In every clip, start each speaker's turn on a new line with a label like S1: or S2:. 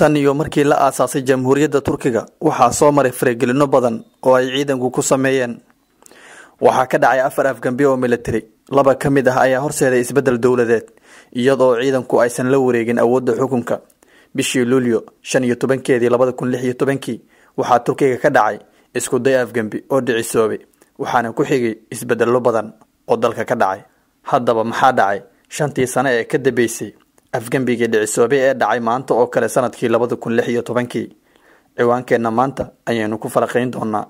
S1: tan iyo markii la aasaasay jamhuuriyadda turkiga waxaa soo maray faragelino badan oo ay ciidanku ku sameeyeen waxaa ka dhacay afar afgambi oo militari laba ka mid ah ayaa horseeday isbeddel dowladeed iyadoo ciidanku aysan la wareegin awoodda xukunka bishii luulyo shan iyo tobankeedii labada kun lix iyo tobankii waxaa turkiga ka dhacay isku day afgembi oo dhicisoobay waxaana ku xigay isbeddello badan oo dalka ka dhacay haddaba maxaa dhacay shantii sane ee ka dambeysay afgembigii dhicisoobe ee dhacay maanta oo kale sanadkii labada kun lix iyo tobankii ciwaankeenna maanta ayaynu ku falaqayn doonaa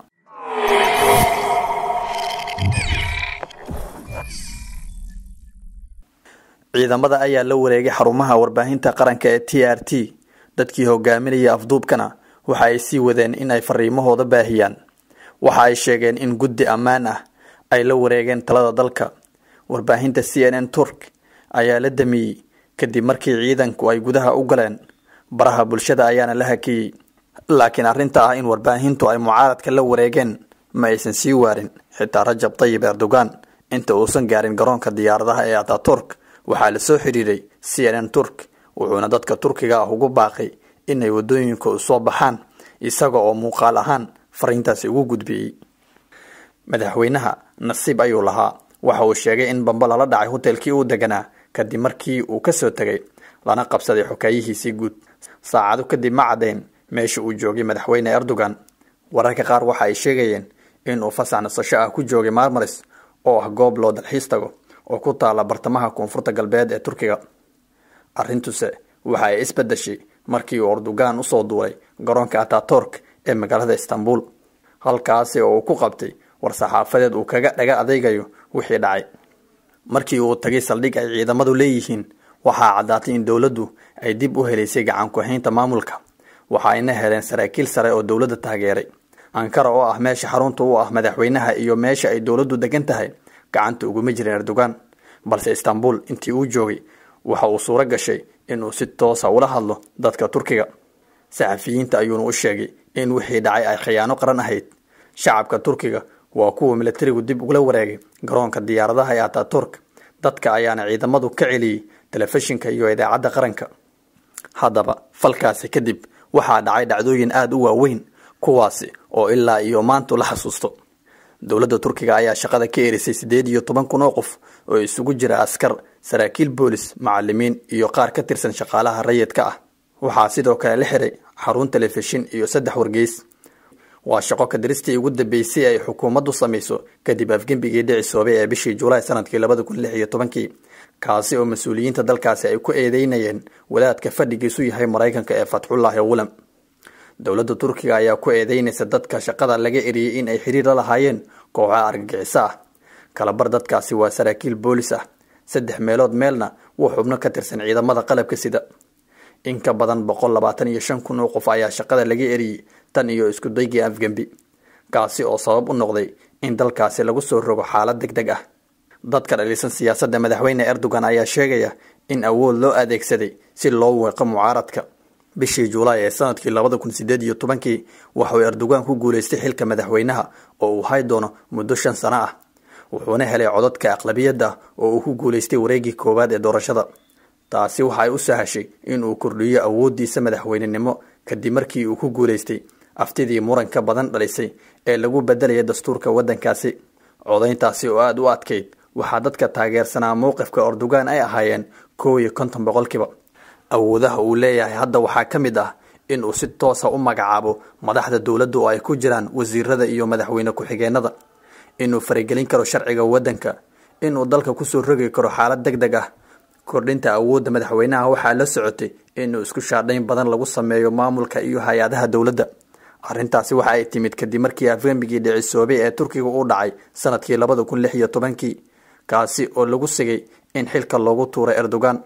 S1: ciidamada ayaa la wareegay xarumaha warbaahinta qaranka ee t r t dadkii hogaaminaya afduubkana waxa ay sii wadeen in ay fariimahooda baahiyaan waxa ay sheegeen in guddi ammaan ah ay la wareegeen talada dalka warbaahinta c n n turk ayaa la damiyey kadib markii ciidanku ay gudaha u galeen baraha bulshada ayaana la hakiyey laakiin arrinta ah in warbaahintu ay mucaaradka la wareegeen ma aysan sii waarin xitaa rajab tayib erdogan inta uusan gaarin garoonka diyaaradaha ee ataturk waxaa lasoo soo xidhiiray c n n turk wuxuuna dadka turkiga ah ugu baaqay inay waddooyinka u soo baxaan isaga oo muuqaal ahaan fariintaasi ugu gudbiyey madaxweynaha nasiib ayuu lahaa waxa uu sheegay in bamba lala dhacay hotelkii uu deganaa kadib markii uu ka soo tegay lana qabsaday xokeeyihiisii guud saacado kadib ma caddayn meesha uu joogay madaxweyne erdogan wararka qaar waxa ay sheegayeen inuu fasax nasasho ah ku joogay marmaris oo ah goob loo dalxiis tago oo ku taala bartamaha koonfurta galbeed ee turkiga arrintuse waxa ay isbeddeshay markii uu erdogan usoo duulay garoonka ataturk ee magaalada istanbul halkaasi oo uu ku qabtay war saxaafadeed uu kaga dhaga adeygayo wixii dhacay markii uu tagay saldhig ay ciidamadu leeyihiin waxaa caddaatay in dowladdu ay dib u helaysay gacanku-haynta maamulka waxa ayna heleen saraakiil sare oo dowladda taageeray ankara oo ah meesha xarunta u ah madaxweynaha iyo meesha ay dowladdu degan tahay gacanta uguma jirin erdogan balse istanbul intii uu joogay waxa uu suuro gashay inuu si toosa ah ula hadlo dadka turkiga saxafiyiinta ayuuna u sheegay in wixii dhacay ay khiyaano qaran ahayd shacabka turkiga waa kuwa milatarigu dib ugula wareegay garoonka diyaaradaha ee ataturk dadka ayaana ciidamadu ka celiyey telefishinka iyo idaacadda qaranka haddaba falkaasi kadib waxaa dhacay dhacdooyin aada u waaweyn kuwaasi oo ilaa iyo maantu la xasuusto dowladda turkiga ayaa shaqada ka erisay siddeed iyo toban kun oo qof oo isugu jira askar saraakiil boolis macalimiin iyo qaar ka tirsan shaqaalaha rayidka ah waxaa sidoo kale la xiray xarun telefishin iyo saddex wargeys waa shaqo ka diristii ugu dambeysay ay xukuumaddu samayso kadib afgembigii dhici soobay ee bishii julaay sanadkii labada kun lix iyo tobankii kaasi oo mas-uuliyiinta dalkaasi ay ku eedeynayeen wadaadka fadhigiisu yahay maraykanka ee fatxullaahi wulam dowladda turkiga ayaa ku eedeynaysa dadka shaqada laga eriyey in ay xiriir la lahaayeen kooxa argagixiso ah kalabar dadkaasi waa saraakiil boolis ah saddex meelood meelna wuu xubno ka tirsan ciidamada qalabka sida in ka badan boqol labaatan iyo shan kun oo qof ayaa shaqada laga eriyey tan iyo iskudaygii afgembi kaasi oo sabab u noqday in dalkaasi lagu soo rogo xaalad deg deg ah dadka dhalisan siyaasadda madaxweyne erdogan ayaa sheegaya in awood loo adeegsaday si loo weeqo mucaaradka bishii juulaay ee sanadkii labada kun sideed iyo tobankii wuxuu erdogan ku guulaystay xilka madaxweynaha oo uu hay doono muddo shan sano ah wuxuuna helay codadka aqlabiyadda oo uu ku guulaystay wareegii koowaad ee doorashada taasi waxay u sahashay inuu kordhiyo awooddiisa madaxweynenimo kadib markii uu ku guulaystay aftidii muranka badan dhalisay ee lagu beddelaya dastuurka waddankaasi codayntaasi oo aada u adkayd waxaa dadka taageersanaa mowqifka ordogan ay ahaayeen kow iyo konton boqolkiiba awoodaha uu leeyahay hadda waxaa ka mid ah inuu si toosa ah u magacaabo madaxda dowladda oo ay ku jiraan wasiirada iyo madaxweyne ku xigeennada inuu faragelin karo sharciga waddanka inuu dalka kusoo rogi karo xaalad deg deg ah kordhinta awoodda madaxweynaha waxaa la socotay inuu isku shaadhayn badan lagu sameeyo maamulka iyo hay-adaha dowladda arrintaasi waxa ay timid kadib markii afgembigii dhicisoobay ee turkiga u dhacay sanadkii labada kun lix iyo tobankii kaasi oo lagu sigay in xilka loogu tuuray erdogan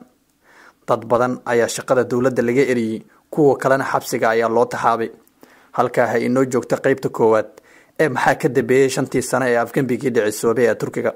S1: dad badan ayaa shaqada dowladda laga eriyey kuwa kalena xabsiga ayaa loo taxaabay halkaa ha inoo joogta qaybta koowaad ee maxaa ka dambeeyey shantii sano ee afgembigii dhicisoobay ee turkiga